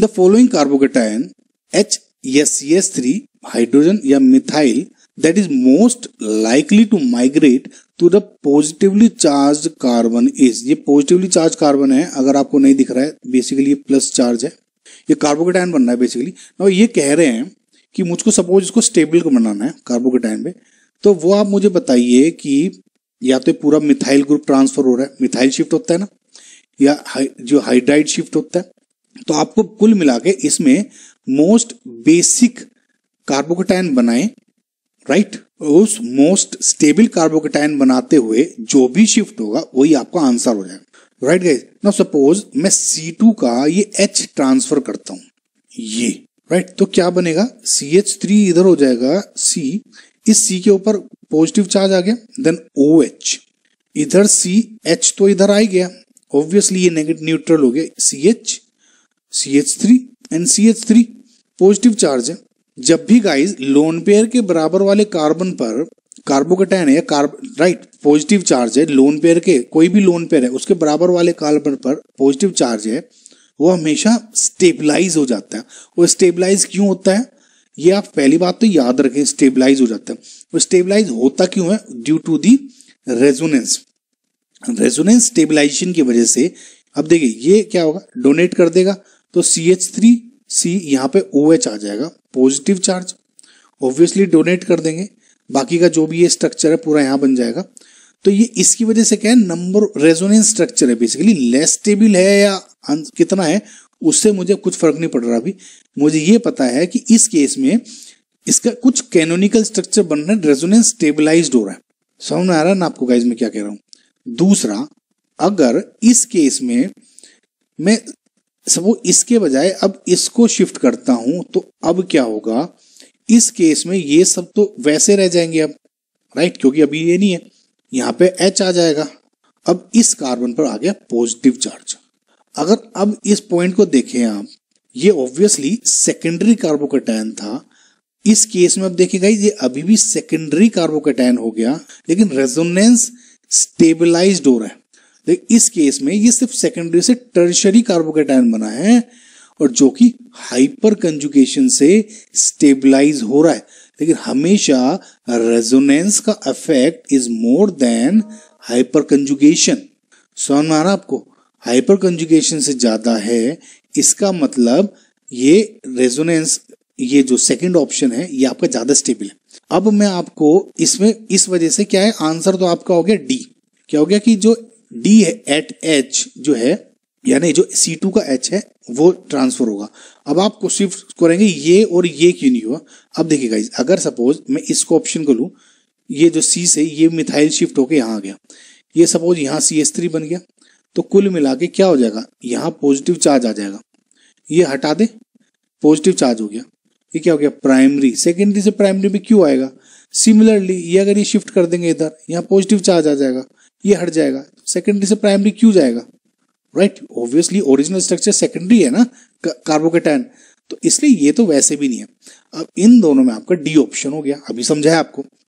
The following In H S S three hydrogen या methyl that is most likely to migrate to the positively charge carbon is ये positively charge carbon है अगर आपको नहीं दिख रहा है बेसिकली ये प्लस चार्ज है ये कार्बोकेटाइन बनना है बेसिकली और ये कह रहे हैं कि मुझको सपोज इसको स्टेबल को बनाना है कार्बोकेटाइन पे तो वो आप मुझे बताइए कि या तो पूरा मिथाइल ग्रुप ट्रांसफर हो रहा है मिथाइल शिफ्ट होता है ना या हाई, जो हाइड्राइड शिफ्ट होता है तो आपको कुल मिला के इसमें मोस्ट बेसिक कार्बोकेटाइन बनाए राइट उस मोस्ट स्टेबल कार्बोकेटाइन बनाते हुए जो भी शिफ्ट होगा वही आपका आंसर हो जाएगा राइट गाइज नाउ सपोज मैं C2 का ये H ट्रांसफर करता हूं ये राइट right? तो क्या बनेगा CH3 इधर हो जाएगा C इस C के ऊपर पॉजिटिव चार्ज आ गया देन OH इधर सी एच तो इधर आ गया ऑब्वियसली ये न्यूट्रल हो गया C H C H three and C H three positive charge है जब भी गाइस लोन पेयर के बराबर वाले कार्बन पर कार्बोकेटाइन है कार्ब राइट पॉजिटिव चार्ज है लोन पेयर के कोई भी लोन पेयर है उसके बराबर वाले कार्बन पर पॉजिटिव चार्ज है वो हमेशा स्टेबलाइज हो जाता है वो स्टेबलाइज क्यों होता है ये आप पहली बात तो याद रखें स्टेबलाइज हो जाता है वो स्टेबलाइज होता क्यों है due to the resonance resonance stabilization की वजह से अब देखिए ये क्या होगा डोनेट कर देगा तो सी एच थ्री सी यहाँ पे ओ एच आ जाएगा पॉजिटिव चार्ज ऑब्वियसली डोनेट कर देंगे बाकी का जो भी ये स्ट्रक्चर है पूरा यहाँ बन जाएगा तो ये इसकी वजह से क्या है नंबर रेजोनेंस स्ट्रक्चर है बेसिकली लेस स्टेबल है या कितना है उससे मुझे कुछ फर्क नहीं पड़ रहा अभी मुझे ये पता है कि इस केस में इसका कुछ कैनोनिकल स्ट्रक्चर बन रहा है रेजोनेंस स्टेबलाइज हो रहा है समझ में आ रहा है ना आपको गाइज में क्या कह रहा हूं दूसरा अगर इस केस में मैं वो इसके बजाय अब इसको शिफ्ट करता हूं तो अब क्या होगा इस केस में ये सब तो वैसे रह जाएंगे अब राइट क्योंकि अभी ये नहीं है यहां पे एच आ जाएगा अब इस कार्बन पर आ गया पॉजिटिव चार्ज अगर अब इस पॉइंट को देखें आप ये ऑब्वियसली सेकेंडरी कार्बोकेटाइन था इस केस में अब देखेगा ये अभी भी सेकेंडरी कार्बोकेटाइन हो गया लेकिन रेजोनेंस स्टेबिलाईज हो रहा है देख इस केस में ये सिर्फ सेकेंडरी से टर्शरी कार्बोकेटाइन बना है और जो कि हाइपर कंजुकेशन से स्टेबलाइज हो रहा है लेकिन हमेशा रेजोनेंस का effect is more than hyperconjugation समझ में आपको हाइपर कंजुकेशन से ज्यादा है इसका मतलब ये रेजोनेंस ये जो सेकंड ऑप्शन है ये आपका ज्यादा स्टेबल है अब मैं आपको इसमें इस, इस वजह से क्या है आंसर तो आपका हो गया डी क्या हो गया कि जो डी एट एच जो है यानी जो सी टू का एच है वो ट्रांसफर होगा अब आपको शिफ्ट करेंगे ये और ये क्यों नहीं हुआ अब देखिए गाइज अगर सपोज मैं इसको ऑप्शन को लू ये जो सी से ये मिथाइल शिफ्ट होकर यहाँ आ गया ये सपोज यहाँ सी एस थ्री बन गया तो कुल मिला के क्या हो जाएगा यहाँ पॉजिटिव चार्ज आ जाएगा ये हटा दे पॉजिटिव चार्ज हो गया ये क्या हो गया प्राइमरी सेकेंडरी से प्राइमरी में क्यों आएगा सिमिलरली ये अगर ये शिफ्ट कर देंगे इधर यहाँ पॉजिटिव चार्ज आ जाएगा ये हट जाएगा सेकेंडरी से प्राइमरी क्यों जाएगा right obviously original structure secondary है ना कार्बोकेटाइन तो इसलिए ये तो वैसे भी नहीं है अब इन दोनों में आपका डी ऑप्शन हो गया अभी समझाया आपको